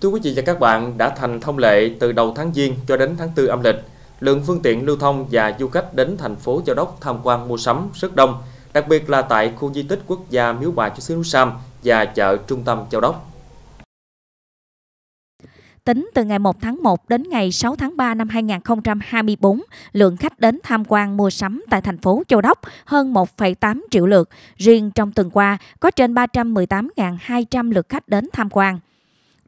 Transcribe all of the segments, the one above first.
Thưa quý vị và các bạn, đã thành thông lệ từ đầu tháng Giêng cho đến tháng 4 âm lịch, lượng phương tiện lưu thông và du khách đến thành phố Châu Đốc tham quan mua sắm rất đông, đặc biệt là tại khu di tích quốc gia Miếu Bà Chúa Xứ Núi Sam và chợ trung tâm Châu Đốc. Tính từ ngày 1 tháng 1 đến ngày 6 tháng 3 năm 2024, lượng khách đến tham quan mua sắm tại thành phố Châu Đốc hơn 1,8 triệu lượt. Riêng trong tuần qua, có trên 318.200 lượt khách đến tham quan.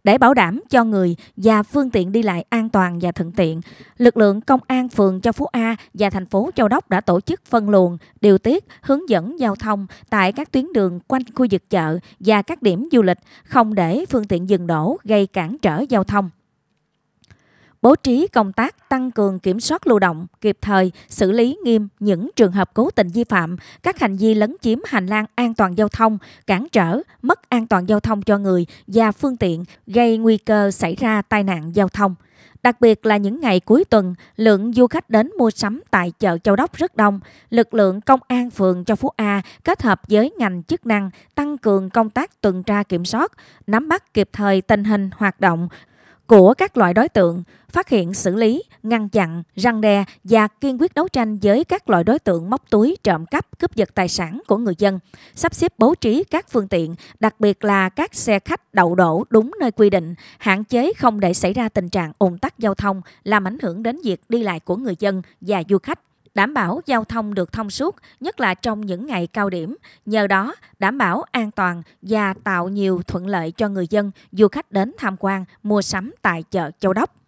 Để bảo đảm cho người và phương tiện đi lại an toàn và thuận tiện, lực lượng công an phường Châu Phú A và thành phố Châu Đốc đã tổ chức phân luồng, điều tiết, hướng dẫn giao thông tại các tuyến đường quanh khu vực chợ và các điểm du lịch, không để phương tiện dừng đổ gây cản trở giao thông bố trí công tác tăng cường kiểm soát lưu động, kịp thời xử lý nghiêm những trường hợp cố tình vi phạm các hành vi lấn chiếm hành lang an toàn giao thông, cản trở, mất an toàn giao thông cho người và phương tiện, gây nguy cơ xảy ra tai nạn giao thông. Đặc biệt là những ngày cuối tuần, lượng du khách đến mua sắm tại chợ Châu Đốc rất đông. Lực lượng công an phường cho Phú A kết hợp với ngành chức năng tăng cường công tác tuần tra kiểm soát, nắm bắt kịp thời tình hình hoạt động của các loại đối tượng, phát hiện xử lý, ngăn chặn, răng đe và kiên quyết đấu tranh với các loại đối tượng móc túi, trộm cắp, cướp giật tài sản của người dân, sắp xếp bố trí các phương tiện, đặc biệt là các xe khách đậu đổ đúng nơi quy định, hạn chế không để xảy ra tình trạng ủng tắc giao thông làm ảnh hưởng đến việc đi lại của người dân và du khách đảm bảo giao thông được thông suốt, nhất là trong những ngày cao điểm, nhờ đó đảm bảo an toàn và tạo nhiều thuận lợi cho người dân, du khách đến tham quan, mua sắm tại chợ Châu Đốc.